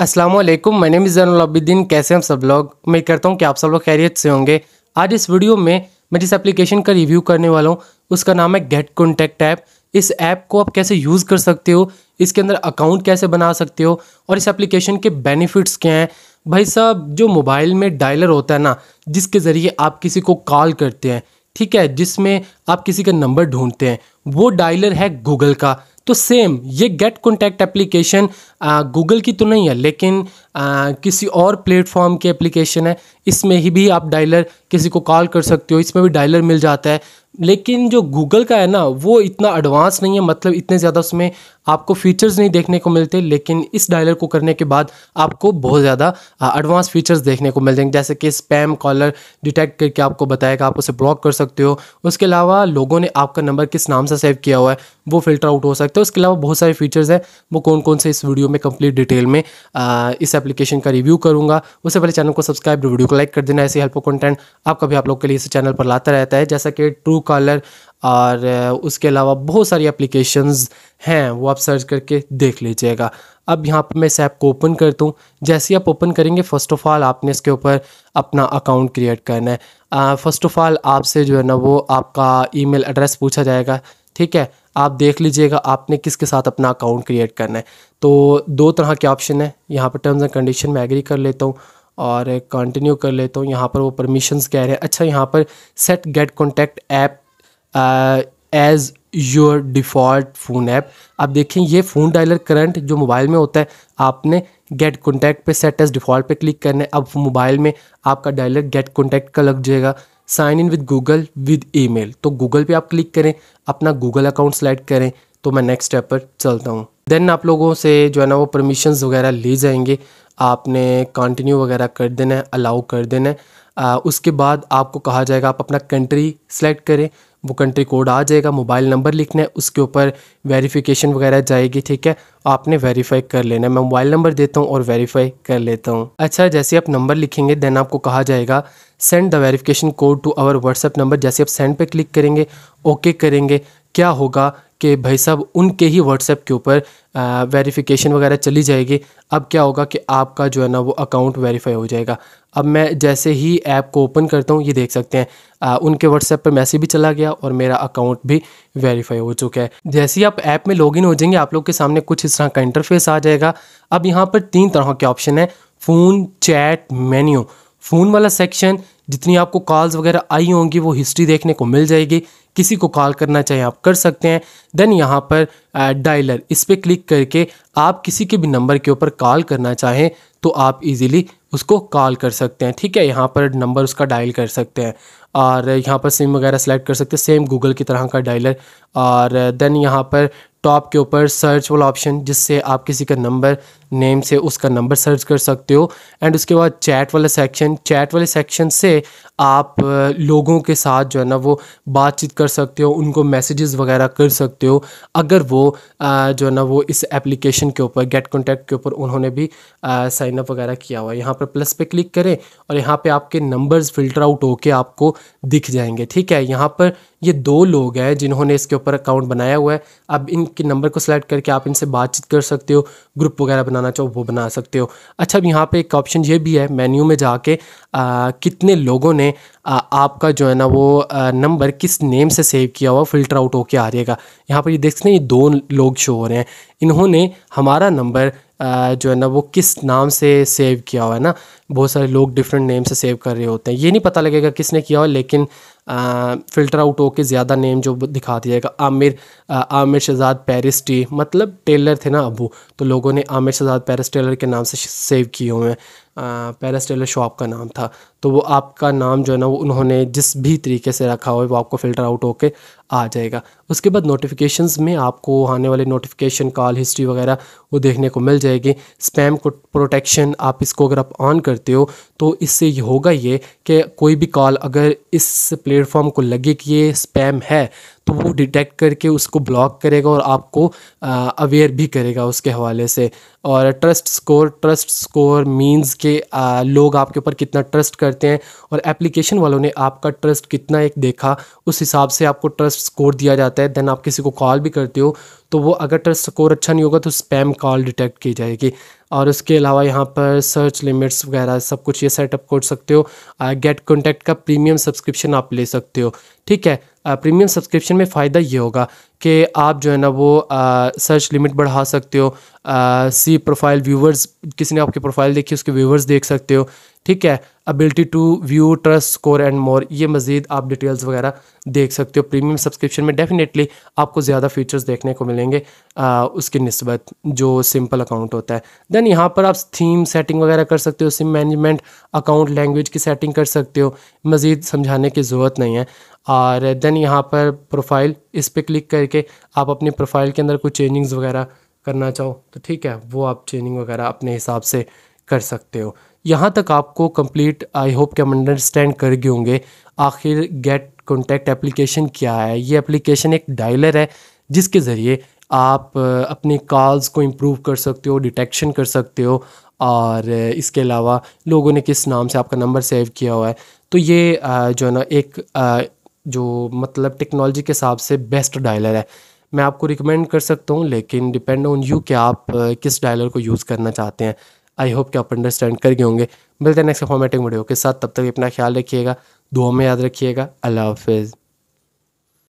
असलम मैं नेम जैन कैसे हम सब लोग मैं करता हूँ कि आप सब लोग खैरियत से होंगे आज इस वीडियो में मैं जिस एप्लीकेशन का रिव्यू करने वाला हूँ उसका नाम है गेट कॉन्टैक्ट ऐप इस ऐप को आप कैसे यूज़ कर सकते हो इसके अंदर अकाउंट कैसे बना सकते हो और इस एप्लीकेशन के बेनिफिट्स क्या हैं भाई साहब जो मोबाइल में डायलर होता है ना जिसके ज़रिए आप किसी को कॉल करते हैं ठीक है जिसमें आप किसी का नंबर ढूंढते हैं वो डायलर है गूगल का तो सेम ये गेट कॉन्टैक्ट एप्लीकेशन गूगल की तो नहीं है लेकिन आ, किसी और प्लेटफॉर्म की एप्लीकेशन है इसमें ही भी आप डायलर किसी को कॉल कर सकते हो इसमें भी डायलर मिल जाता है लेकिन जो गूगल का है ना वो इतना एडवांस नहीं है मतलब इतने ज़्यादा उसमें आपको फीचर्स नहीं देखने को मिलते लेकिन इस डायलर को करने के बाद आपको बहुत ज़्यादा एडवांस फीचर्स देखने को मिल जाएंगे जैसे कि स्पैम कॉलर डिटेक्ट करके आपको बताएगा आप उसे ब्लॉक कर सकते हो उसके अलावा लोगों ने आपका नंबर किस नाम से सेव किया हुआ है वो फिल्टर आउट हो सकता है उसके अलावा बहुत सारे फीचर्स हैं वो कौन कौन से इस वीडियो में कम्प्लीट डिटेल में आ, इस एप्लीकेशन का रिव्यू करूँगा उससे पहले चैनल को सब्सक्राइब वीडियो को लाइक कर देना ऐसे हेल्पफुल कंटेंट आपका भी आप लोग के लिए इस चैनल पर लाता रहता है जैसा कि ट्रू कॉलर और uh, उसके अलावा बहुत सारी एप्लीकेशंस हैं वो आप सर्च करके देख लीजिएगा अब यहाँ पर मैं इस ऐप को ओपन करता हूँ जैसे ही आप ओपन करेंगे फ़र्स्ट ऑफ़ ऑल आपने इसके ऊपर अपना अकाउंट क्रिएट करना है फ़र्स्ट ऑफ़ ऑल आपसे जो है ना वो आपका ईमेल एड्रेस पूछा जाएगा ठीक है आप देख लीजिएगा आपने किसके साथ अपना अकाउंट क्रिएट करना है तो दो तरह के ऑप्शन है यहाँ पर टर्म्स एंड कंडीशन में एग्री कर लेता हूँ और कंटिन्यू कर लेता हूँ यहाँ पर वो परमिशंस कह रहे हैं अच्छा यहाँ पर set get contact app as your default phone app आप देखें ये फ़ोन डायलर करंट जो मोबाइल में होता है आपने गेट कॉन्टैक्ट पे सेट एज डिफ़ॉल्ट पे क्लिक करना है अब मोबाइल में आपका डायलर गेट कॉन्टैक्ट का लग जाएगा sign in with Google with ई तो गूगल पे आप क्लिक करें अपना गूगल अकाउंट सेलेक्ट करें तो मैं नेक्स्ट स्टेप पर चलता हूँ देन आप लोगों से जो है ना वो परमिशंस वगैरह ले जाएंगे आपने कंटिन्यू वगैरह कर देना है अलाउ कर देना है आ, उसके बाद आपको कहा जाएगा आप अपना कंट्री सेलेक्ट करें वो कंट्री कोड आ जाएगा मोबाइल नंबर लिखना है उसके ऊपर वेरिफिकेशन वगैरह जाएगी ठीक है आपने वेरीफाई कर लेना है मैं मोबाइल नंबर देता हूँ और वेरीफाई कर लेता हूँ अच्छा जैसे आप नंबर लिखेंगे देन आपको कहा जाएगा send the verification code to our WhatsApp number जैसे आप सेंड पर क्लिक करेंगे ओके करेंगे क्या होगा कि भाई साहब उनके ही व्हाट्सएप के ऊपर वेरिफिकेशन वगैरह चली जाएगी अब क्या होगा कि आपका जो है ना वो अकाउंट वेरीफाई हो जाएगा अब मैं जैसे ही ऐप को ओपन करता हूँ ये देख सकते हैं आ, उनके व्हाट्सएप पर मैसेज भी चला गया और मेरा अकाउंट भी वेरीफाई हो चुका है जैसे ही आप ऐप में लॉगिन हो जाएंगे आप लोग के सामने कुछ इस तरह का इंटरफेस आ जाएगा अब यहाँ पर तीन तरह के ऑप्शन है फ़ोन चैट मेन्यू फ़ोन वाला सेक्शन जितनी आपको कॉल्स वगैरह आई होंगी वो हिस्ट्री देखने को मिल जाएगी किसी को कॉल करना चाहे आप कर सकते हैं देन यहाँ पर डायलर uh, इस पर क्लिक करके आप किसी के भी नंबर के ऊपर कॉल करना चाहें तो आप इजीली उसको कॉल कर सकते हैं ठीक है यहाँ पर नंबर उसका डायल कर सकते हैं और यहाँ पर सिम वगैरह सेलेक्ट कर सकते हैं सेम गूगल की तरह का डायलर और देन यहाँ पर टॉप के ऊपर सर्च वाला ऑप्शन जिससे आप किसी का नंबर नेम से उसका नंबर सर्च कर सकते हो एंड उसके बाद चैट वाला सेक्शन चैट वाले सेक्शन से आप लोगों के साथ जो है ना वो बातचीत कर सकते हो उनको मैसेजेस वगैरह कर सकते हो अगर वो जो है ना वो इस एप्लीकेशन के ऊपर गेट कॉन्टैक्ट के ऊपर उन्होंने भी साइन अप वगैरह किया हुआ है यहाँ पर प्लस पे क्लिक करें और यहाँ पे आपके नंबर्स फिल्टर आउट होके आपको दिख जाएंगे ठीक है यहाँ पर ये दो लोग हैं जिन्होंने इसके ऊपर अकाउंट बनाया हुआ है अब इनके नंबर को सेलेक्ट करके आप इनसे बातचीत कर सकते हो ग्रुप वगैरह बनाना बनाना चाहो वो बना सकते हो अच्छा अब यहाँ पे एक ऑप्शन ये भी है मेन्यू में जाके आ, कितने लोगों ने आ, आपका जो है ना वो नंबर किस नेम से सेव किया हुआ फ़िल्टर आउट होके आ जाएगा यहाँ पर ये देख सकते हैं ये दो लोग शो हो रहे हैं इन्होंने हमारा नंबर जो है ना वो किस नाम से सेव किया हुआ है ना बहुत सारे लोग डिफरेंट नेम से सेव कर रहे होते हैं ये नहीं पता लगेगा किसने किया हुआ लेकिन फ़िल्टर आउट होकर ज़्यादा नेम जो दिखा दिया जाएगा आमिर आमिर शहजाद पेरिस टी मतलब टेलर थे ना अबू तो लोगों ने आमिर शहजाद पेरिस टेलर के नाम से सेव किए हुए हैं पैरास्टेलर शॉप का नाम था तो वो आपका नाम जो है ना वो उन्होंने जिस भी तरीके से रखा हो वो आपको फ़िल्टर आउट होके आ जाएगा उसके बाद नोटिफिकेशंस में आपको आने वाले नोटिफिकेशन कॉल हिस्ट्री वगैरह वो देखने को मिल जाएगी स्पैम को प्रोटेक्शन आप इसको अगर आप ऑन करते हो तो इससे ये होगा ये कि कोई भी कॉल अगर इस प्लेटफॉर्म को लगे कि ये स्पैम है तो वो डिटेक्ट करके उसको ब्लॉक करेगा और आपको अवेयर भी करेगा उसके हवाले से और trust score trust score means के आ, लोग आपके ऊपर कितना ट्रस्ट करते हैं और एप्लीकेशन वालों ने आपका ट्रस्ट कितना एक देखा उस हिसाब से आपको ट्रस्ट स्कोर दिया जाता है देन आप किसी को कॉल भी करते हो तो वो अगर स्कोर अच्छा नहीं होगा तो स्पैम कॉल डिटेक्ट की जाएगी और उसके अलावा यहाँ पर सर्च लिमिट्स वगैरह सब कुछ ये सेटअप कर सकते हो गेट कॉन्टैक्ट का प्रीमियम सब्सक्रिप्शन आप ले सकते हो ठीक है प्रीमियम सब्सक्रिप्शन में फ़ायदा ये होगा कि आप जो है ना वो सर्च लिमिट बढ़ा सकते हो सी प्रोफाइल व्यूवर्स किसी ने आपकी प्रोफाइल देखी उसके व्यूवर्स देख सकते हो ठीक है ability to view trust score and more ये मज़ीद आप डिटेल्स वगैरह देख सकते हो प्रीमियम सब्सक्रिप्शन में डेफिनेटली आपको ज़्यादा फीचर्स देखने को मिलेंगे आ, उसकी नस्बत जो सिंपल अकाउंट होता है दैन यहाँ पर आप थीम सेटिंग वगैरह कर सकते हो सिम मैनेजमेंट अकाउंट लैंग्वेज की सेटिंग कर सकते हो मज़ीद समझाने की ज़रूरत नहीं है और दैन यहाँ पर प्रोफाइल इस पर क्लिक करके आप अपनी प्रोफाइल के अंदर कुछ चेंजिंग्स वगैरह करना चाहो तो ठीक है वो आप चेंजिंग वगैरह अपने हिसाब से कर सकते हो यहाँ तक आपको कंप्लीट आई होप कि हम अंडरस्टैंड कर गए होंगे आखिर गेट कॉन्टैक्ट एप्लीकेशन क्या है ये एप्लीकेशन एक डायलर है जिसके ज़रिए आप अपने कॉल्स को इम्प्रूव कर सकते हो डिटेक्शन कर सकते हो और इसके अलावा लोगों ने किस नाम से आपका नंबर सेव किया हुआ है तो ये जो है ना एक जो मतलब टेक्नोलॉजी के हिसाब से बेस्ट डायलर है मैं आपको रिकमेंड कर सकता हूँ लेकिन डिपेंड ऑन यू कि आप किस डायलर को यूज़ करना चाहते हैं आई होप कि आप अंडरस्टैंड कर गए होंगे मिलते हैं नेक्स्ट फॉर्मेटिंग वीडियो के साथ तब तक अपना ख्याल रखिएगा दुआ में याद रखिएगा अल्लाह हाफिज़